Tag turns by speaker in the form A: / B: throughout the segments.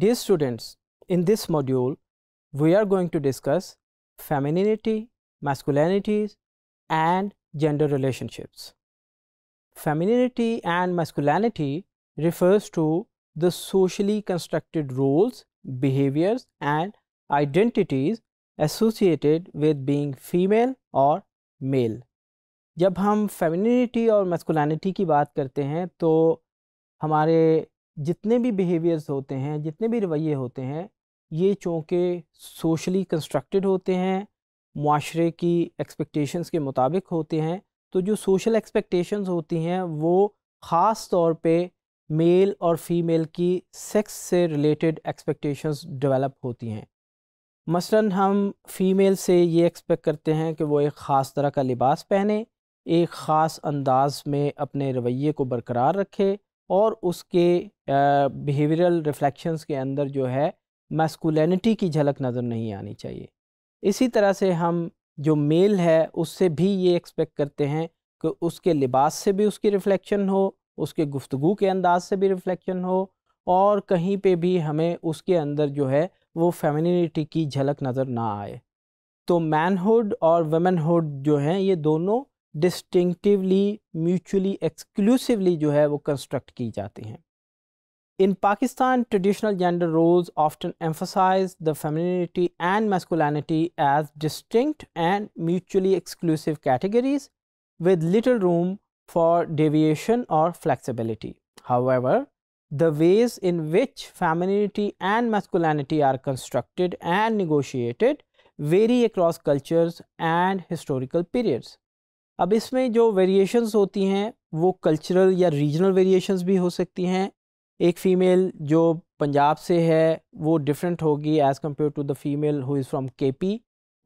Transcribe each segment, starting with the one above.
A: Dear students, in this module, we are going to discuss femininity, masculinities, and gender relationships. Femininity and masculinity refers to the socially constructed roles, behaviors, and identities associated with being female or male. जब हम femininity और masculinity की बात करते हैं तो हमारे जितने भी बिहेवियर्स होते हैं जितने भी रवैये होते हैं ये चूँकि सोशली कंस्ट्रक्टेड होते हैं माशरे की एक्सपेक्टेशंस के मुताबिक होते हैं तो जो सोशल एक्सपेक्टेशंस होती हैं वो ख़ास तौर पे मेल और फीमेल की सेक्स से रिलेटेड एक्सपेक्टेशंस डेवलप होती हैं मसलन हम फीमेल से ये एक्सपेक्ट करते हैं कि वो एक ख़ास तरह का लिबास पहने एक ख़ास अंदाज में अपने रवैये को बरकरार रखे और उसके बिहेवियरल रिफ्लेक्शंस के अंदर जो है मैस्कुलिनिटी की झलक नज़र नहीं आनी चाहिए इसी तरह से हम जो मेल है उससे भी ये एक्सपेक्ट करते हैं कि उसके लिबास से भी उसकी रिफ़्लेक्शन हो उसके गुफ्तगु के अंदाज से भी रिफ़्लेक्शन हो और कहीं पे भी हमें उसके अंदर जो है वो फेमिनिटी की झलक नज़र ना आए तो मैनहुड और वमेनहुड जो हैं ये दोनों डिस्टिंक्टिवली म्यूचुअली एक्सक्लूसिवली जो है वो कंस्ट्रक्ट की जाती हैं in Pakistan traditional gender roles often emphasise the femininity and masculinity as distinct and mutually exclusive categories with little room for deviation और flexibility however the ways in which femininity and masculinity are constructed and negotiated vary across cultures and historical periods अब इसमें जो variations होती हैं वो cultural या regional variations भी हो सकती हैं एक फ़ीमेल जो पंजाब से है वो डिफरेंट होगी as compared to the female who is from K P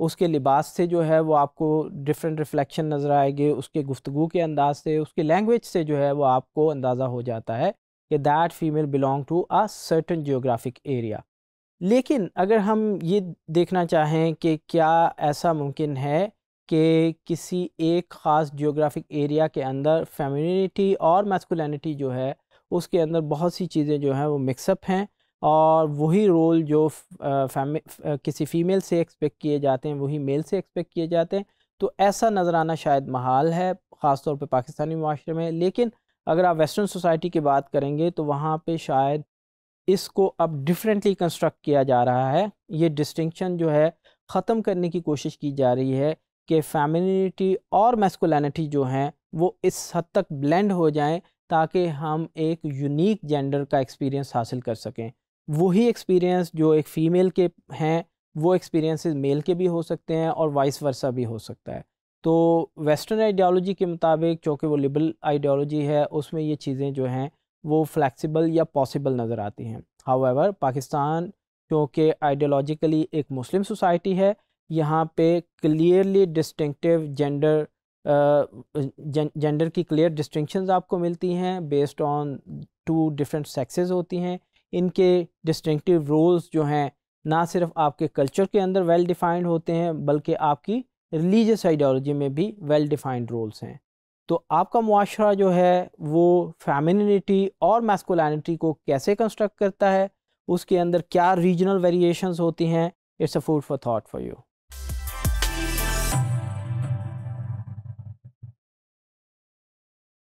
A: उसके लिबास से जो है वो आपको डिफरेंट रिफ्लेक्शन नज़र आएगी उसके गुफ्तु के अंदाज से उसके लैंग्वेज से जो है वो आपको अंदाज़ा हो जाता है कि that female belong to a certain geographic area लेकिन अगर हम ये देखना चाहें कि क्या ऐसा मुमकिन है कि किसी एक ख़ास जोग्राफिक एरिया के अंदर फेमिनिटी और मैस्कुलिनिटी जो है उसके अंदर बहुत सी चीज़ें जो हैं वो मिक्सअप हैं और वही रोल जो फैमि किसी फ़ीमेल से एक्सपेक्ट किए जाते हैं वही मेल से एक्सपेक्ट किए जाते हैं तो ऐसा नज़र आना शायद महाल है ख़ास तौर पे पाकिस्तानी माशरे में लेकिन अगर आप वेस्टर्न सोसाइटी की बात करेंगे तो वहाँ पर शायद इसको अब डिफरेंटली कंस्ट्रक्ट किया जा रहा है ये डिस्टिंक्शन जो है ख़त्म करने की कोशिश की जा रही है कि फैमिलिटी और मैस्कुलिनिटी जो हैं वो इस हद तक ब्लेंड हो जाएं ताकि हम एक यूनिक जेंडर का एक्सपीरियंस हासिल कर सकें वही एक्सपीरियंस जो एक फ़ीमेल के हैं वो एक्सपीरियंसेस मेल के भी हो सकते हैं और वाइस वर्सा भी हो सकता है तो वेस्टर्न आइडियोलॉजी के मुताबिक चूँकि वो लिबरल आइडियोलॉजी है उसमें ये चीज़ें जो हैं वो फ्लैक्सीबल या पॉसिबल नज़र आती हैं हाउ पाकिस्तान क्योंकि आइडियोलॉजिकली एक मुस्लिम सोसाइटी है यहाँ पे क्लियरली डिस्टिंक्टिव जेंडर जेंडर की क्लियर डिस्टिंक्शंस आपको मिलती हैं based on two different sexes होती हैं इनके डिस्टिंक्टिव रोल्स जो हैं ना सिर्फ आपके कल्चर के अंदर वेल डिफाइंड होते हैं बल्कि आपकी रिलीजियस आइडियोलॉजी में भी वेल डिफाइंड रोल्स हैं तो आपका मुआरा जो है वो फैमिनिटी और मैस्कुलिटी को कैसे कंस्ट्रक्ट करता है उसके अंदर क्या रीजनल वेरिएशंस होती हैं it's a food for thought for you